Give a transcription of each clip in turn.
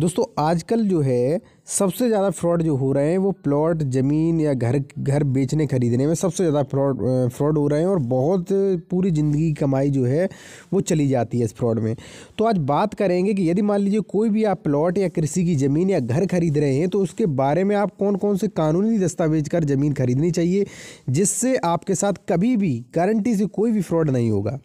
दोस्तों आजकल जो है सबसे ज़्यादा फ्रॉड जो हो रहे हैं वो प्लॉट ज़मीन या घर घर बेचने खरीदने में सबसे ज़्यादा फ्रॉड फ्रॉड हो रहे हैं और बहुत पूरी ज़िंदगी कमाई जो है वो चली जाती है इस फ्रॉड में तो आज बात करेंगे कि यदि मान लीजिए कोई भी आप प्लॉट या कृषि की ज़मीन या घर खरीद रहे हैं तो उसके बारे में आप कौन कौन से कानूनी दस्तावेज कर ज़मीन खरीदनी चाहिए जिससे आपके साथ कभी भी गारंटी से कोई भी फ्रॉड नहीं होगा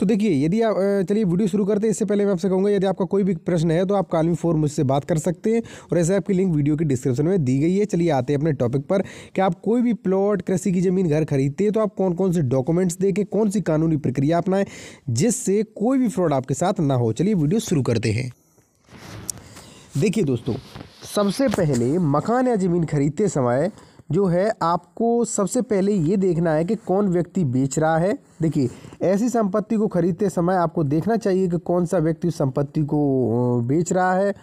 तो देखिए यदि आप चलिए वीडियो शुरू करते हैं इससे पहले मैं आपसे कहूँगा यदि आपका कोई भी प्रश्न है तो आप कानूनी फोर मुझसे बात कर सकते हैं और ऐसे आपकी लिंक वीडियो की डिस्क्रिप्शन में दी गई है चलिए आते हैं अपने टॉपिक पर कि आप कोई भी प्लॉट कृषि की ज़मीन घर खरीदते हैं तो आप कौन कौन से डॉक्यूमेंट्स देखें कौन सी कानूनी प्रक्रिया अपनाएं जिससे कोई भी फ्रॉड आपके साथ ना हो चलिए वीडियो शुरू करते हैं देखिए दोस्तों सबसे पहले मकान या ज़मीन खरीदते समय जो है आपको सबसे पहले ये देखना है कि कौन व्यक्ति बेच रहा है देखिए ऐसी संपत्ति को खरीदते समय आपको देखना चाहिए कि कौन सा व्यक्ति उस संपत्ति को बेच रहा है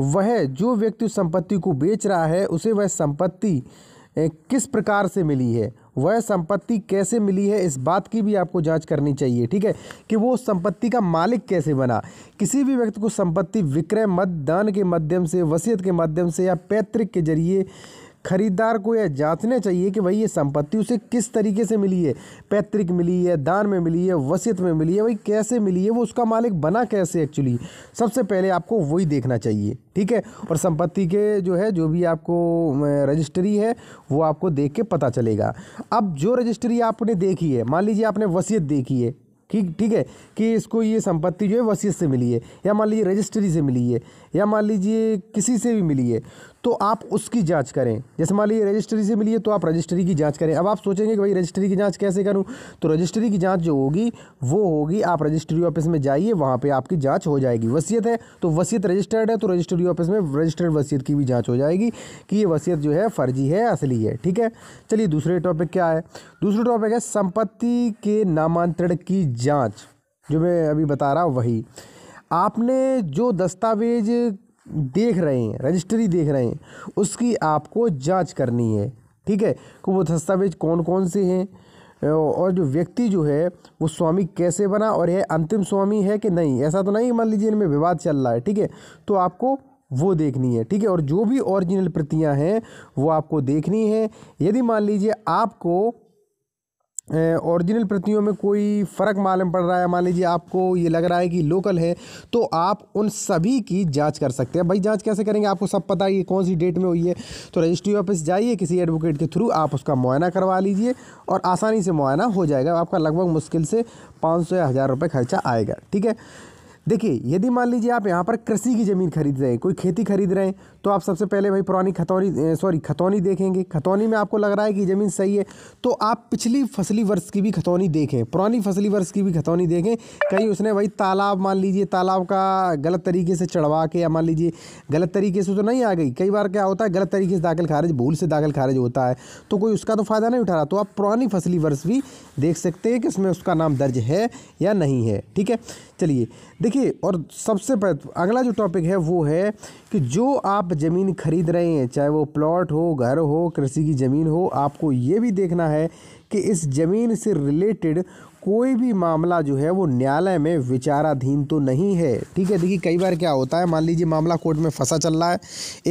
वह जो व्यक्ति उस संपत्ति को बेच रहा है उसे वह संपत्ति किस प्रकार से मिली है वह संपत्ति कैसे मिली है इस बात की भी आपको जांच करनी चाहिए ठीक है कि वो संपत्ति का मालिक कैसे बना किसी भी व्यक्ति को संपत्ति विक्रय मत दान के माध्यम से वसीयत के माध्यम से या पैतृक के जरिए खरीदार को यह जांचने चाहिए कि भाई ये संपत्ति उसे किस तरीके से मिली है पैतृक मिली है दान में मिली है वसीयत में मिली है भाई कैसे मिली है वो उसका मालिक बना कैसे एक्चुअली सबसे पहले आपको वही देखना चाहिए ठीक है और संपत्ति के जो है जो भी आपको रजिस्ट्री है वो आपको देख के पता चलेगा अब जो रजिस्ट्री आपने देखी है मान लीजिए आपने वसीयत देखी है ठीक ठीक है कि इसको ये संपत्ति जो है वसीयत से मिली है या मान लीजिए रजिस्ट्री से मिली है या मान लीजिए किसी से भी मिली है तो आप उसकी जांच करें जैसे मान लीजिए रजिस्ट्री से मिली है तो आप रजिस्ट्री की जांच करें अब आप सोचेंगे कि भाई रजिस्ट्री की जांच कैसे करूं तो रजिस्ट्री की जांच जो होगी वो होगी आप रजिस्ट्री ऑफिस में जाइए वहाँ पर आपकी जाँच हो जाएगी वसीयत है तो वसीयत रजिस्टर्ड है तो रजिस्ट्री ऑफिस में रजिस्टर्ड वसीयत की भी जाँच हो जाएगी कि ये वसीयत जो है फर्जी है असली है ठीक है चलिए दूसरे टॉपिक क्या है दूसरा टॉपिक है संपत्ति के नामांतरण की जांच जो मैं अभी बता रहा हूँ वही आपने जो दस्तावेज देख रहे हैं रजिस्ट्री देख रहे हैं उसकी आपको जांच करनी है ठीक है कि तो वो दस्तावेज कौन कौन से हैं और जो व्यक्ति जो है वो स्वामी कैसे बना और यह अंतिम स्वामी है कि नहीं ऐसा तो नहीं मान लीजिए इनमें विवाद चल रहा है ठीक है तो आपको वो देखनी है ठीक है और जो भी ओरिजिनल प्रतियां हैं वो आपको देखनी है यदि मान लीजिए आपको ओरिजिनल प्रतियों में कोई फ़र्क मालूम पड़ रहा है मान लीजिए आपको ये लग रहा है कि लोकल है तो आप उन सभी की जांच कर सकते हैं भाई जांच कैसे करेंगे आपको सब पता है कौन सी डेट में हुई है तो रजिस्ट्री ऑफिस जाइए किसी एडवोकेट के थ्रू आप उसका मुआयना करवा लीजिए और आसानी से मुआयना हो जाएगा आपका लगभग मुश्किल से पाँच सौ या हज़ार रुपये खर्चा आएगा ठीक है देखिए यदि मान लीजिए आप यहाँ पर कृषि की ज़मीन खरीद रहे हैं कोई खेती खरीद रहे हैं तो आप सबसे पहले भाई पुरानी खतौनी सॉरी खतौनी देखेंगे खतौनी में आपको लग रहा है कि ज़मीन सही है तो आप पिछली फसली वर्ष की भी खतौनी देखें पुरानी फसली वर्ष की भी खतौनी देखें कहीं उसने भाई तालाब मान लीजिए तालाब का गलत तरीके से चढ़वा के या मान लीजिए गलत तरीके से तो नहीं आ गई कई बार क्या होता है गलत तरीके से दाखिल खारिज भूल से दाखिल खारिज होता है तो कोई उसका तो फ़ायदा नहीं उठा रहा तो आप पुरानी फसली वर्ष भी देख सकते हैं कि उसमें उसका नाम दर्ज है या नहीं है ठीक है चलिए देखिए और सबसे अगला जो टॉपिक है वो है कि जो आप आप ज़मीन खरीद रहे हैं चाहे वो प्लॉट हो घर हो कृषि की ज़मीन हो आपको ये भी देखना है कि इस ज़मीन से रिलेटेड कोई भी मामला जो है वो न्यायालय में विचाराधीन तो नहीं है ठीक है देखिए कई बार क्या होता है मान लीजिए मामला कोर्ट में फंसा चल रहा है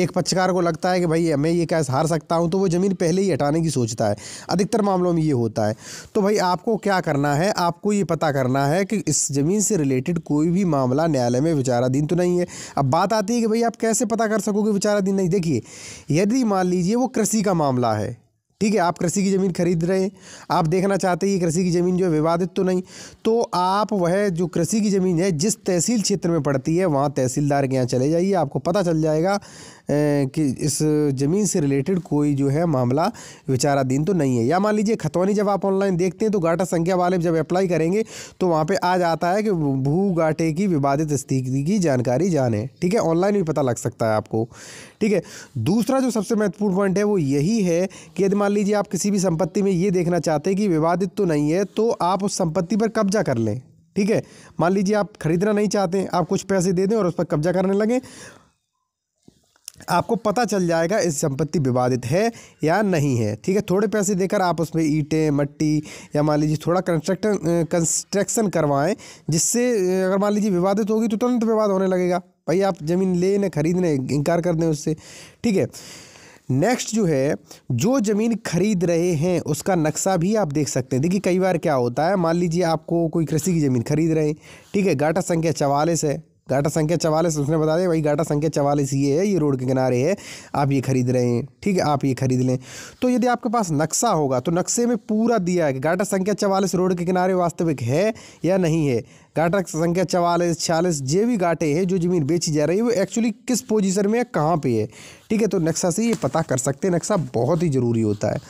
एक पक्षकार को लगता है कि भाई मैं ये कैस हार सकता हूँ तो वो ज़मीन पहले ही हटाने की सोचता है अधिकतर मामलों में ये होता है तो भाई आपको क्या करना है आपको ये पता करना है कि इस ज़मीन से रिलेटेड कोई भी मामला न्यायालय में विचाराधीन तो नहीं है अब बात आती है कि भाई आप कैसे पता कर सकोगे विचाराधीन नहीं देखिए यदि मान लीजिए वो कृषि का मामला है ठीक है आप कृषि की ज़मीन खरीद रहे हैं आप देखना चाहते हैं कि कृषि की ज़मीन जो है विवादित तो नहीं तो आप वह जो कृषि की ज़मीन है जिस तहसील क्षेत्र में पड़ती है वहाँ तहसीलदार के यहाँ चले जाइए आपको पता चल जाएगा कि इस ज़मीन से रिलेटेड कोई जो है मामला विचाराधीन तो नहीं है या मान लीजिए खतौनी जब आप ऑनलाइन देखते हैं तो गाटा संख्या वाले जब अप्लाई करेंगे तो वहाँ पर आ जाता है कि भू गाटे की विवादित स्थिति की जानकारी जाने ठीक है ऑनलाइन भी पता लग सकता है आपको ठीक है दूसरा जो सबसे महत्वपूर्ण पॉइंट है वो यही है कि यदि मान लीजिए आप किसी भी संपत्ति में ये देखना चाहते हैं कि विवादित तो नहीं है तो आप उस संपत्ति पर कब्जा कर लें ठीक है मान लीजिए आप खरीदना नहीं चाहते आप कुछ पैसे दे दें और उस पर कब्जा करने लगें आपको पता चल जाएगा इस संपत्ति विवादित है या नहीं है ठीक है थोड़े पैसे देकर आप उसमें ईंटें मट्टी या मान लीजिए थोड़ा कंस्ट्रक्शन कंस्ट्रक्शन करवाएं जिससे अगर मान लीजिए विवादित होगी तो तुरंत विवाद होने लगेगा भाई आप ज़मीन लेने खरीदने इनकार कर दें उससे ठीक है नेक्स्ट जो है जो ज़मीन खरीद रहे हैं उसका नक्शा भी आप देख सकते हैं देखिए कई बार क्या होता है मान लीजिए आपको कोई कृषि की ज़मीन खरीद रहे हैं ठीक है गाटा संख्या चवालीस है घाटा संख्या चवालीस उसने बता दिया भाई घाटा संख्या चवालीस ये है ये रोड के किनारे है आप ये खरीद रहे हैं ठीक है आप ये खरीद लें तो यदि आपके पास नक्शा होगा तो नक्शे में पूरा दिया है कि घाटा संख्या चवालीस रोड के किनारे वास्तविक है या नहीं है घाटा संख्या चवालीस छियालीस जो भी घाटे हैं जो ज़मीन बेची जा रही है वो एक्चुअली किस पोजिशन में है कहाँ पर है ठीक है तो नक्शा से ये पता कर सकते हैं नक्शा बहुत ही ज़रूरी होता है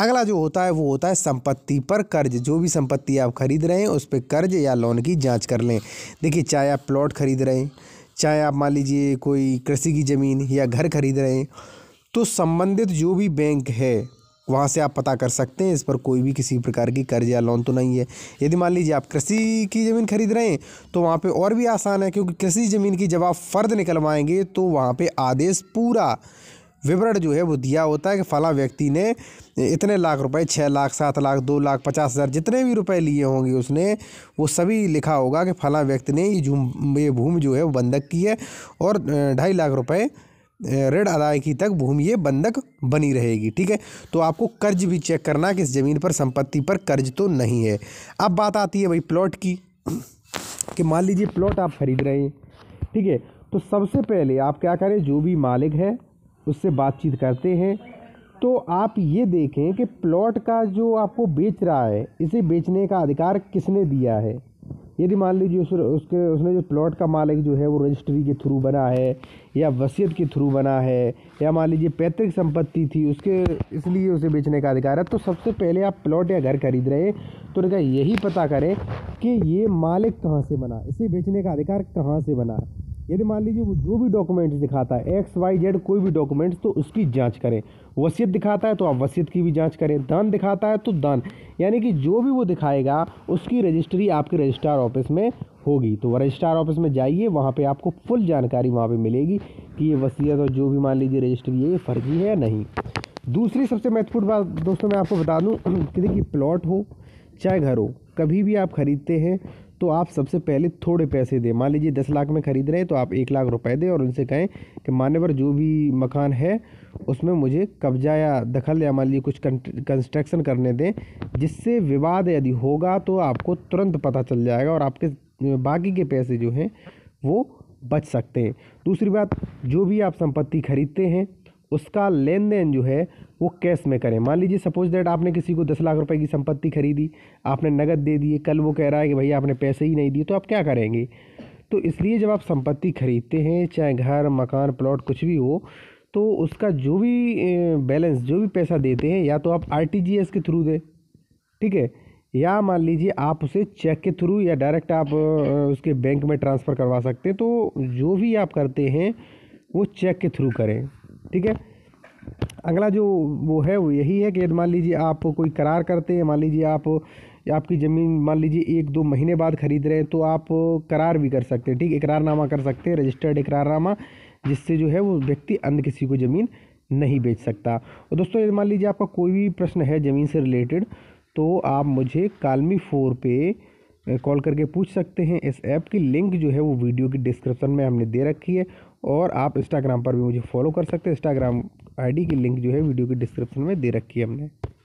अगला जो होता है वो होता है संपत्ति पर कर्ज जो भी संपत्ति आप खरीद रहे हैं उस पर कर्ज या लोन की जाँच कर लें देखिए चाहे आप प्लॉट खरीद रहे हैं चाहे आप मान लीजिए कोई कृषि की ज़मीन या घर खरीद रहे हैं तो संबंधित जो भी बैंक है वहाँ से आप पता कर सकते हैं इस पर कोई भी किसी प्रकार की कर्ज या लोन तो नहीं है यदि मान लीजिए आप कृषि की ज़मीन खरीद रहे हैं तो वहाँ पे और भी आसान है क्योंकि कृषि ज़मीन की जब आप फ़र्द निकलवाएंगे तो वहाँ पे आदेश पूरा विवरण जो है वो दिया होता है कि फला व्यक्ति ने इतने लाख रुपए छः लाख सात लाख दो लाख पचास हज़ार जितने भी रुपए लिए होंगे उसने वो सभी लिखा होगा कि फला व्यक्ति ने ये झूम ये भूमि जो है वो बंधक की है और ढाई लाख रुपए ऋण अदायगी तक भूमि ये बंधक बनी रहेगी ठीक है तो आपको कर्ज भी चेक करना कि इस ज़मीन पर संपत्ति पर कर्ज तो नहीं है अब बात आती है भाई प्लॉट की कि मान लीजिए प्लॉट आप खरीद रहे हैं ठीक है तो सबसे पहले आप क्या करें जो भी मालिक है उससे बातचीत करते हैं तो आप ये देखें कि प्लॉट का जो आपको बेच रहा है इसे बेचने का अधिकार किसने दिया है यदि मान लीजिए उस उसके उसने जो प्लॉट का मालिक जो है वो रजिस्ट्री के थ्रू बना है या वसीयत के थ्रू बना है या मान लीजिए पैतृक संपत्ति थी उसके इसलिए उसे बेचने का अधिकार है तो सबसे पहले आप प्लॉट या घर खरीद रहे हैं तो उनका यही पता करें कि ये मालिक कहाँ से बना इसे बेचने का अधिकार कहाँ से बना है यदि मान लीजिए वो जो भी डॉक्यूमेंट्स दिखाता है एक्स वाई जेड कोई भी डॉक्यूमेंट्स तो उसकी जांच करें वसीयत दिखाता है तो आप वसीयत की भी जांच करें दान दिखाता है तो दान यानी कि जो भी वो दिखाएगा उसकी रजिस्ट्री आपके रजिस्ट्रार ऑफिस में होगी तो रजिस्ट्रार ऑफिस में जाइए वहाँ पर आपको फुल जानकारी वहाँ पर मिलेगी कि ये वसीयत और जो भी मान लीजिए रजिस्ट्री है ये फर्जी है या नहीं दूसरी सबसे महत्वपूर्ण बात दोस्तों मैं आपको बता दूँ कि देखिए प्लॉट हो चाहे घर हो कभी भी आप ख़रीदते हैं तो आप सबसे पहले थोड़े पैसे दें मान लीजिए दस लाख में ख़रीद रहे हैं तो आप एक लाख रुपए दें और उनसे कहें कि मान्यवर जो भी मकान है उसमें मुझे कब्जा या दखल या मान लीजिए कुछ कंस्ट्रक्शन करने दें जिससे विवाद यदि होगा तो आपको तुरंत पता चल जाएगा और आपके बाकी के पैसे जो हैं वो बच सकते हैं दूसरी बात जो भी आप संपत्ति खरीदते हैं उसका लेन देन जो है वो कैश में करें मान लीजिए सपोज दैट आपने किसी को दस लाख रुपए की संपत्ति खरीदी आपने नगद दे दिए कल वो कह रहा है कि भैया आपने पैसे ही नहीं दिए तो आप क्या करेंगे तो इसलिए जब आप संपत्ति खरीदते हैं चाहे घर मकान प्लॉट कुछ भी हो तो उसका जो भी बैलेंस जो भी पैसा देते हैं या तो आप आर के थ्रू दें ठीक है या मान लीजिए आप उसे चेक के थ्रू या डायरेक्ट आप उसके बैंक में ट्रांसफ़र करवा सकते हैं तो जो भी आप करते हैं वो चेक के थ्रू करें ठीक है अगला जो वो है वो यही है कि यदि मान लीजिए आप कोई करार करते हैं मान लीजिए आप आपकी ज़मीन मान लीजिए एक दो महीने बाद ख़रीद रहे हैं तो आप करार भी कर सकते हैं ठीक इकरारनामा कर सकते हैं रजिस्टर्ड इकरारनामा जिससे जो है वो व्यक्ति अन्य किसी को ज़मीन नहीं बेच सकता और दोस्तों यदि मान लीजिए आपका कोई भी प्रश्न है ज़मीन से रिलेटेड तो आप मुझे कालमी फोर पे कॉल करके पूछ सकते हैं इस ऐप की लिंक जो है वो वीडियो की डिस्क्रिप्शन में हमने दे रखी है और आप इंस्टाग्राम पर भी मुझे फॉलो कर सकते हैं इंस्टाग्राम आईडी की लिंक जो है वीडियो के डिस्क्रिप्शन में दे रखी है हमने